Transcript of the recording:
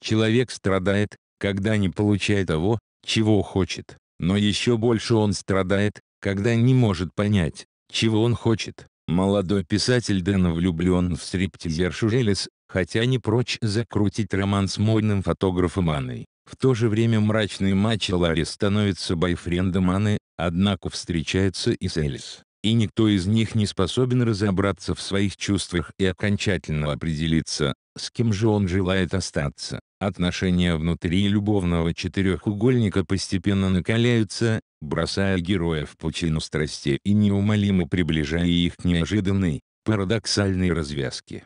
Человек страдает, когда не получает того, чего хочет. Но еще больше он страдает, когда не может понять, чего он хочет. Молодой писатель Дэн влюблен в стриптизершу Элис, хотя не прочь закрутить роман с модным фотографом Анной. В то же время мрачный мачо Ларри становится бойфрендом Анны, однако встречается и с Элис и никто из них не способен разобраться в своих чувствах и окончательно определиться, с кем же он желает остаться. Отношения внутри любовного четырехугольника постепенно накаляются, бросая героя в пучину страстей и неумолимо приближая их к неожиданной, парадоксальной развязке.